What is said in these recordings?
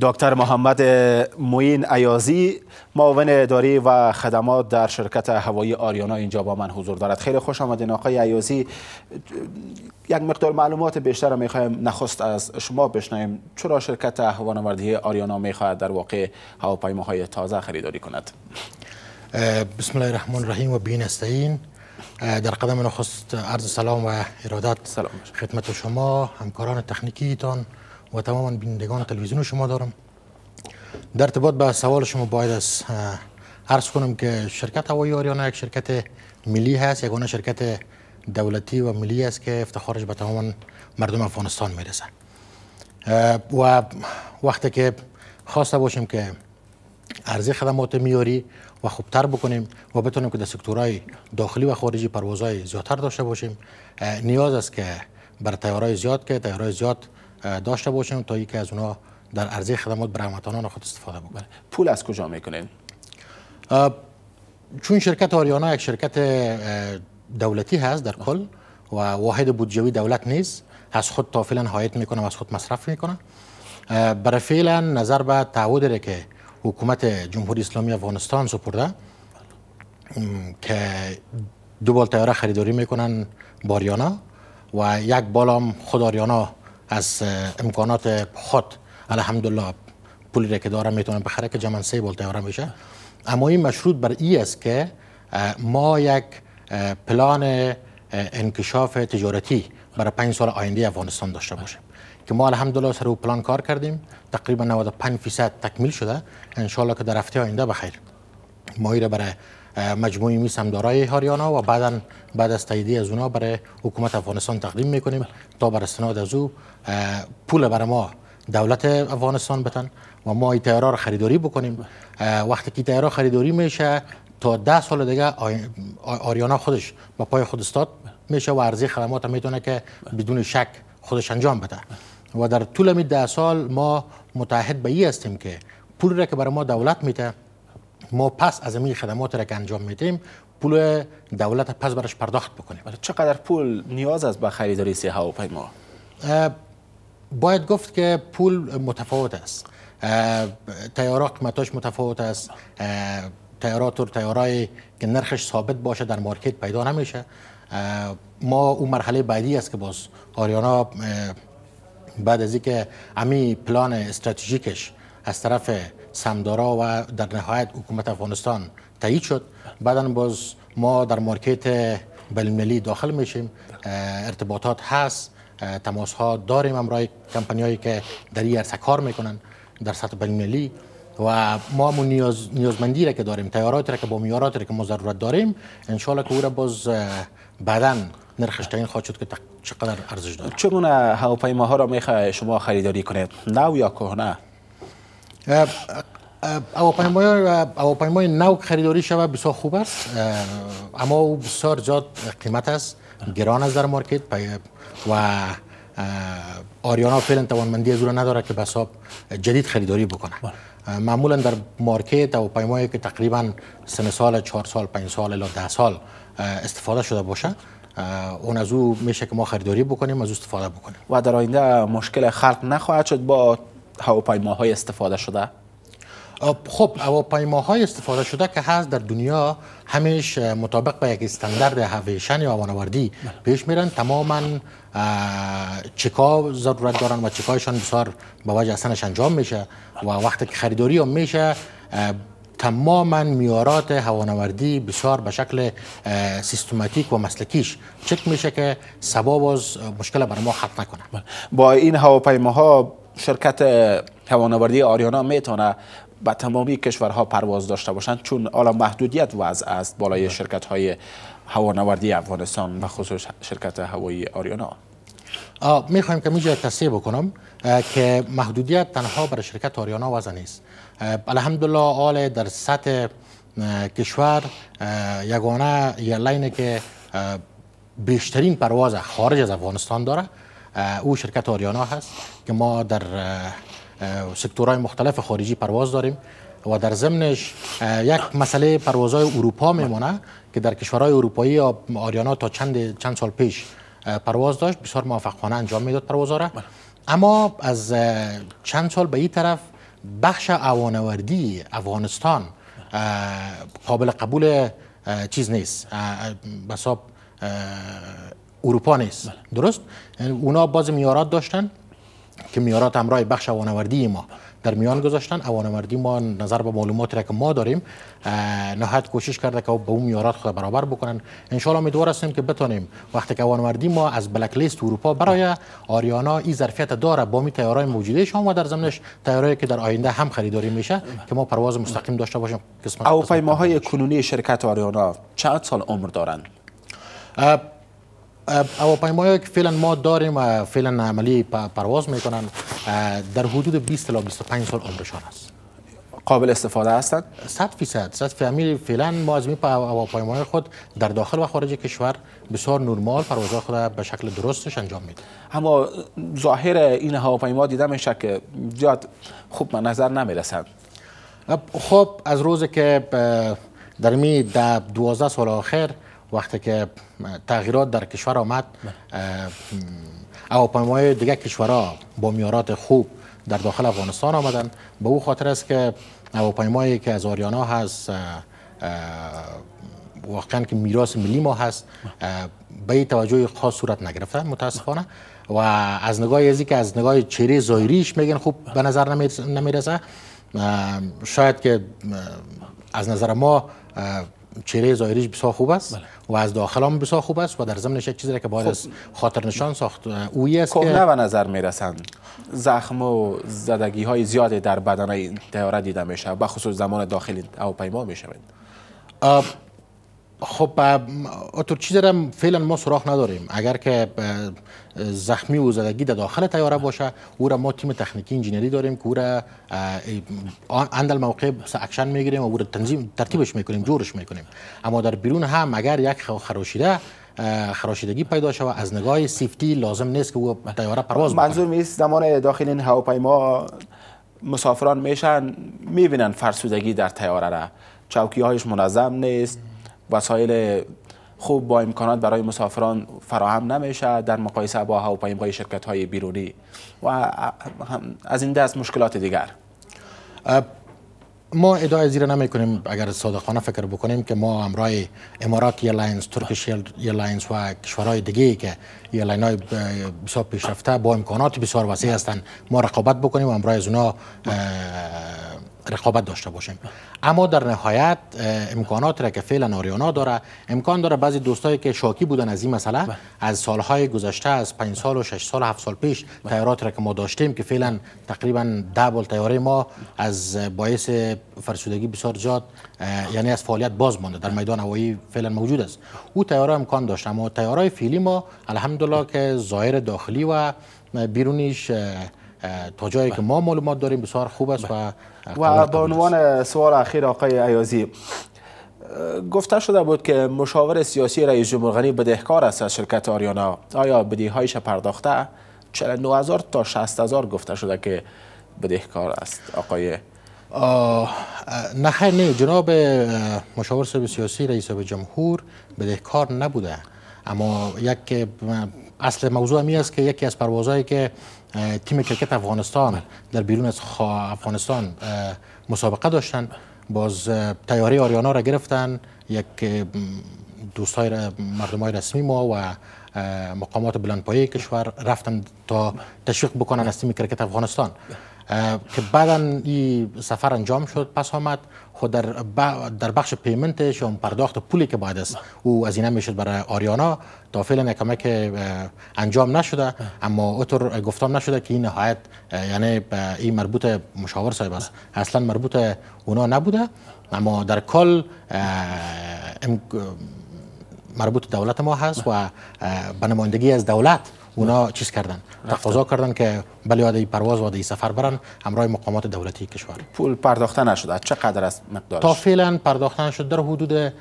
دکتر محمد موین ایازی معاون اداری و خدمات در شرکت هوایی آریانا اینجا با من حضور دارد خیلی خوش آمدین آقای ایازی یک مقدار معلومات بیشتر را میخوایم نخست از شما بشنویم چرا شرکت هوانوردی آریانا میخواهد در واقع هواپیماهای تازه خریداری کند بسم الله الرحمن الرحیم و بین استعین در قدم نخست عرض سلام و ارادت سلام خدمت شما همکاران تان و تمام بینندگان تلویزیون شما دارم در ارتباط به سوال شما باید از عرض کنم که شرکت هوایی آریانا یک شرکت ملی هست یکونه شرکت دولتی و ملی است که افتخارش به تمام مردم افغانستان میرسه و وقتی که خواسته باشیم که ارزی خدمات میاری و خوبتر بکنیم و بتونیم که در سکتورهای داخلی و خارجی پروازهای زیادتر داشته باشیم نیاز است که بر تیارهای زیاد که تیارای زیاد داشته باشیم تا یکی از اونا در عرضه خدمات برامتانان خود استفاده بکنه پول از کجا میکنین چون شرکت آریانا یک شرکت دولتی هست در کل و واحد بودجوی دولت نیست از خود تا فعلا حایت میکنه و از خود مصرف میکنه برای فعلا نظر به داره که حکومت جمهوری اسلامی افغانستان سپرده که دو بال تیاره خریداری میکنن باریانا و یک بالام خود آریانا از امکانات خود الحمدلله پولی که دارم میتونه بخره که جمعا سه بول تیاره میشه اما این مشروط بر ای است که ما یک پلان انکشاف تجارتی برای پنج سال آینده افغانستان داشته باشیم که ما الحمدلله سر او پلان کار کردیم تقریبا 95 فیصد تکمیل شده انشالله که در هفته آینده بخیر ما را برای مجموعی میسم دارای هاریانا و بعدا بعد از تاییدی از اونا برای حکومت افغانستان تقدیم میکنیم تا بر استناد از او پول برای ما دولت افغانستان بتن و ما این تیارا خریداری بکنیم وقتی که تیارا خریداری میشه تا ده سال دیگه آریانا خودش با پای خود استاد میشه و عرضی خدمات میتونه که بدون شک خودش انجام بده و در طول می ده سال ما متحد به ای هستیم که پول را که برای ما دولت میده ما پس از این خدمات را که انجام میدیم پول دولت پس برش پرداخت بکنیم چقدر پول نیاز است به خریداری سی هواپیما باید گفت که پول متفاوت است تیارات قیمتاش متفاوت است تیارات و تیارای که نرخش ثابت باشه در مارکت پیدا نمیشه ما اون مرحله بعدی است که باز آریانا بعد از اینکه امی پلان استراتژیکش از طرف سمدارا و در نهایت حکومت افغانستان تایید شد بعدا باز ما در مارکت بلملی داخل میشیم ارتباطات هست تماس ها داریم امرای کمپانی هایی که در این عرصه کار میکنن در سطح ملی و ما همون نیاز، نیازمندی را که داریم تیاراتی را که با میاراتی را که ما ضرورت داریم انشالله که او را باز بعدا نرخش تعیین خواهد شد که چقدر ارزش داره چگونه ها را میخواه شما خریداری کنید نو یا کهنه او هواپیمای نو خریداری شود بسیار خوب است اما او بسیار زیاد قیمت است گران است در مارکت و آریانا فعلا توانمندی از نداره که بساب جدید خریداری بکنه بله. معمولا در مارکت او پیمایی که تقریبا سن سال چهار سال پنج سال الا ده سال استفاده شده باشه اون از او میشه که ما خریداری بکنیم از او استفاده بکنیم و در آینده مشکل خلق نخواهد شد با های استفاده شده خب هواپیماهای استفاده شده که هست در دنیا همیش مطابق به یک استاندارد هویشن یا وانوردی پیش میرن تماما چکا ضرورت دارن و چکایشان بسیار با وجه اصلش انجام میشه و وقتی که خریداری هم میشه تماما میارات هوانوردی بسیار به شکل سیستماتیک و مسلکیش چک میشه که سبا باز مشکل بر ما خط نکنه با این هواپیماها شرکت هوانوردی آریانا میتونه به تمامی کشورها پرواز داشته باشند چون حالا محدودیت وضع است بالای بله. شرکت های هوانوردی افغانستان و خصوص شرکت هوایی آریانا میخوایم که میجا تصیح بکنم که محدودیت تنها برای شرکت آریانا وضع نیست الحمدلله آل در سطح کشور یگانه لینه که بیشترین پرواز خارج از افغانستان داره او شرکت آریانا هست که ما در سکتورهای مختلف خارجی پرواز داریم و در ضمنش یک مسئله پروازهای اروپا میمونه که در کشورهای اروپایی آریانا تا چند, چند سال پیش پرواز داشت بسیار موفقانه انجام میداد پروازها را بله. اما از چند سال به این طرف بخش اوانوردی افغانستان قابل قبول چیز نیست بساب اروپا نیست بله. درست یعنی اونا باز میارات داشتن که میارات همراه بخش اوانوردی ما در میان گذاشتن اوانوردی ما نظر به را که ما داریم نهایت کوشش کرده که به اون میارات خود برابر بکنن ان امیدوار هستیم که بتونیم وقتی که اوانوردی ما از بلک لیست اروپا برای آریانا این ظرفیت داره با می تیارای شما و در ضمنش تیارایی که در آینده هم خریداری میشه که ما پرواز مستقیم داشته باشیم قسمت پیماهای کنونی شرکت آریانا چند سال عمر دارند هواپیمایی که فعلا ما داریم فعلا عملی پرواز میکنن در حدود 20 تا 25 سال عمرشان است قابل استفاده هستند 100 فیصد 100 فعلا ما از هواپیمای خود در داخل و خارج کشور بسیار نرمال پروازها خود به شکل درستش انجام میده اما ظاهر این هواپیما دیدم شک که زیاد خوب به نظر نمیرسند خب از روز که در می 12 سال آخر وقتی که تغییرات در کشور آمد های دیگه کشورها با میارات خوب در داخل افغانستان آمدن به او خاطر است که هواپیمایی که از آریانا هست واقعا که میراث ملی ما هست به توجه خاص صورت نگرفته متاسفانه و از نگاه ازی که از نگاه چهره ظاهریش میگن خوب به نظر نمیرسه شاید که از نظر ما چهره ظاهریش بسیار خوب است بله. و از داخل هم بسیار خوب است و در ضمنش یک چیزی که باید خب. از خاطر نشان ساخت اوی است که نه به نظر میرسند زخم و زدگی های زیاد در بدن این تیاره دیده میشه و خصوص زمان داخل پیما میشه خب چیزی دارم فعلا ما سراخ نداریم اگر که زخمی و زدگی در دا داخل تیاره باشه او را ما تیم تکنیکی انجینری داریم که او را اندل موقع اکشن میگیریم و او را تنظیم ترتیبش میکنیم جورش میکنیم اما در بیرون هم اگر یک خروشیده خراشیدگی پیدا شوه از نگاه سیفتی لازم نیست که او تیاره پرواز منظور میست زمان داخل این هواپیما مسافران میشن میبینن فرسودگی در تیاره را چوکی هایش منظم نیست وسایل خوب با امکانات برای مسافران فراهم نمیشه در مقایسه با هواپیمای شرکت های بیرونی و از این دست مشکلات دیگر ما ادعای زیر نمی کنیم اگر صادقانه فکر بکنیم که ما همراه امارات ایرلاینز، ترکش ایرلاینز و کشورهای دیگه که ایرلاین های بسیار پیشرفته با امکانات بسیار وسیع هستند ما رقابت بکنیم و امرای از اونا رقابت داشته باشیم اما در نهایت امکانات را که فعلا آریانا داره امکان داره بعضی دوستایی که شاکی بودن از این مسئله بله. از سالهای گذشته از 5 سال و 6 سال و 7 سال پیش بله. تیارات را که ما داشتیم که فعلا تقریبا ده تیاره ما از باعث فرسودگی بسیار زیاد یعنی از فعالیت باز مانده در میدان هوایی فعلا موجود است او تیاره امکان داشت اما تیارای فعلی ما الحمدلله که ظاهر داخلی و بیرونیش تا جایی که بله. ما معلومات داریم بسیار خوب است بله. و و به عنوان سوال اخیر آقای ایازی گفته شده بود که مشاور سیاسی رئیس جمهور غنی بدهکار است از شرکت آریانا آیا هایش پرداخته هزار تا هزار گفته شده که بدهکار است آقای نه نه جناب مشاور سیاسی رئیس جمهور بدهکار نبوده اما یک اصل موضوع می است که یکی از پروازهایی که تیم کرکت افغانستان در بیرون از افغانستان مسابقه داشتن باز تیاری آریانا را گرفتن یک دوستای مردم رسمی ما و مقامات بلندپایه کشور رفتن تا تشویق بکنن از تیم کرکت افغانستان که بعدا این سفر انجام شد پس آمد خود خب در, در بخش پیمنتش و پرداخت پولی که باید است او از اینه میشد برای آریانا تا فعلا که انجام نشده اما اطور گفتم نشده که این نهایت یعنی این مربوط مشاور صاحب است اصلا مربوط اونا نبوده اما در کل مربوط دولت ما هست و به نمایندگی از دولت اونا چیز کردن تقاضا کردن که بلی آدای پرواز و سفر برن همراه مقامات دولتی کشور پول پرداخته نشده چقدر است مقدارش تا فعلا پرداخته نشد در حدود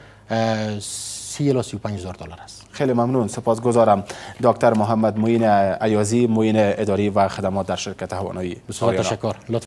30 الی 35 هزار دلار است خیلی ممنون سپاسگزارم دکتر محمد معین ایازی موین اداری و خدمات در شرکت هوانایی بسیار تشکر